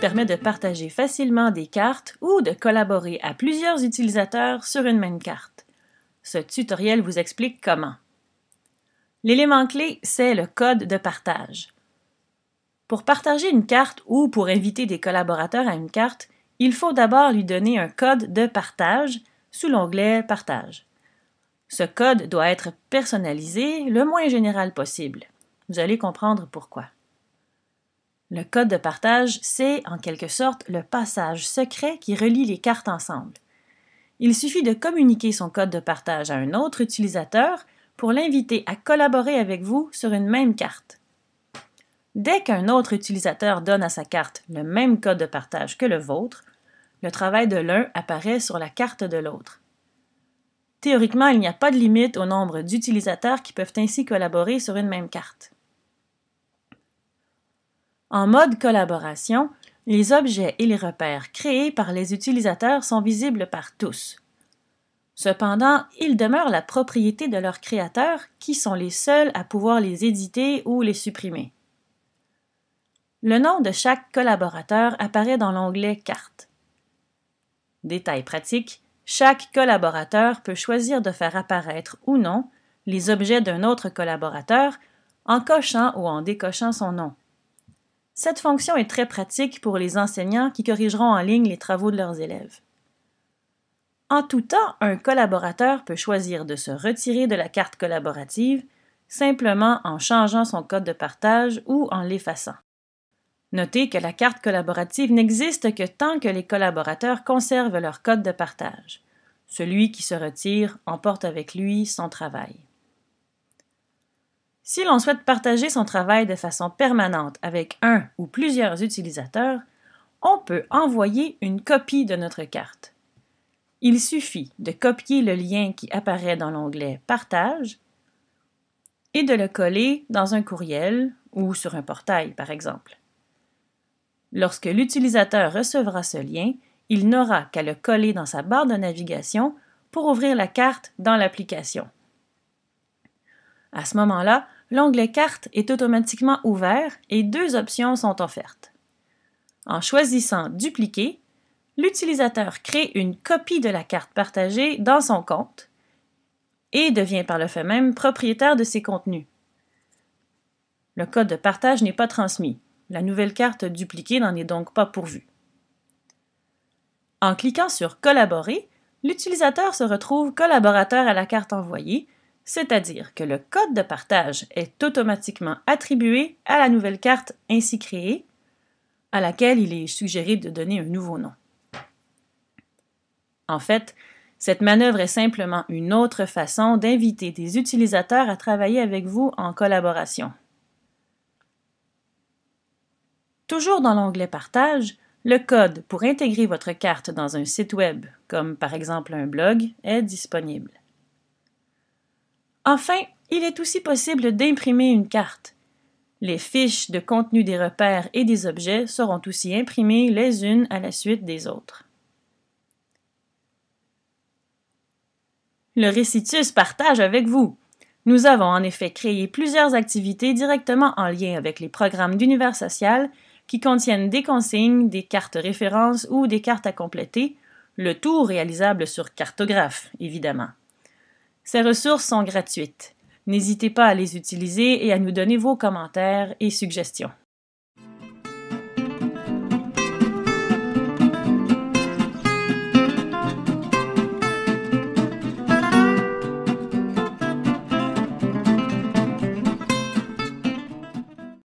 permet de partager facilement des cartes ou de collaborer à plusieurs utilisateurs sur une même carte. Ce tutoriel vous explique comment. L'élément clé, c'est le code de partage. Pour partager une carte ou pour inviter des collaborateurs à une carte, il faut d'abord lui donner un code de partage sous l'onglet Partage. Ce code doit être personnalisé le moins général possible. Vous allez comprendre pourquoi. Le code de partage, c'est en quelque sorte le passage secret qui relie les cartes ensemble. Il suffit de communiquer son code de partage à un autre utilisateur pour l'inviter à collaborer avec vous sur une même carte. Dès qu'un autre utilisateur donne à sa carte le même code de partage que le vôtre, le travail de l'un apparaît sur la carte de l'autre. Théoriquement, il n'y a pas de limite au nombre d'utilisateurs qui peuvent ainsi collaborer sur une même carte. En mode collaboration, les objets et les repères créés par les utilisateurs sont visibles par tous. Cependant, ils demeurent la propriété de leurs créateurs qui sont les seuls à pouvoir les éditer ou les supprimer. Le nom de chaque collaborateur apparaît dans l'onglet Carte. Détail pratique, chaque collaborateur peut choisir de faire apparaître ou non les objets d'un autre collaborateur en cochant ou en décochant son nom. Cette fonction est très pratique pour les enseignants qui corrigeront en ligne les travaux de leurs élèves. En tout temps, un collaborateur peut choisir de se retirer de la carte collaborative simplement en changeant son code de partage ou en l'effaçant. Notez que la carte collaborative n'existe que tant que les collaborateurs conservent leur code de partage. Celui qui se retire emporte avec lui son travail. Si l'on souhaite partager son travail de façon permanente avec un ou plusieurs utilisateurs, on peut envoyer une copie de notre carte. Il suffit de copier le lien qui apparaît dans l'onglet Partage et de le coller dans un courriel ou sur un portail, par exemple. Lorsque l'utilisateur recevra ce lien, il n'aura qu'à le coller dans sa barre de navigation pour ouvrir la carte dans l'application. À ce moment-là, l'onglet Carte est automatiquement ouvert et deux options sont offertes. En choisissant Dupliquer, l'utilisateur crée une copie de la carte partagée dans son compte et devient par le fait même propriétaire de ses contenus. Le code de partage n'est pas transmis. La nouvelle carte dupliquée n'en est donc pas pourvue. En cliquant sur Collaborer, l'utilisateur se retrouve collaborateur à la carte envoyée c'est-à-dire que le code de partage est automatiquement attribué à la nouvelle carte ainsi créée, à laquelle il est suggéré de donner un nouveau nom. En fait, cette manœuvre est simplement une autre façon d'inviter des utilisateurs à travailler avec vous en collaboration. Toujours dans l'onglet Partage, le code pour intégrer votre carte dans un site Web, comme par exemple un blog, est disponible. Enfin, il est aussi possible d'imprimer une carte. Les fiches de contenu des repères et des objets seront aussi imprimées les unes à la suite des autres. Le Récitus partage avec vous. Nous avons en effet créé plusieurs activités directement en lien avec les programmes d'univers social qui contiennent des consignes, des cartes références ou des cartes à compléter, le tout réalisable sur cartographe, évidemment. Ces ressources sont gratuites. N'hésitez pas à les utiliser et à nous donner vos commentaires et suggestions.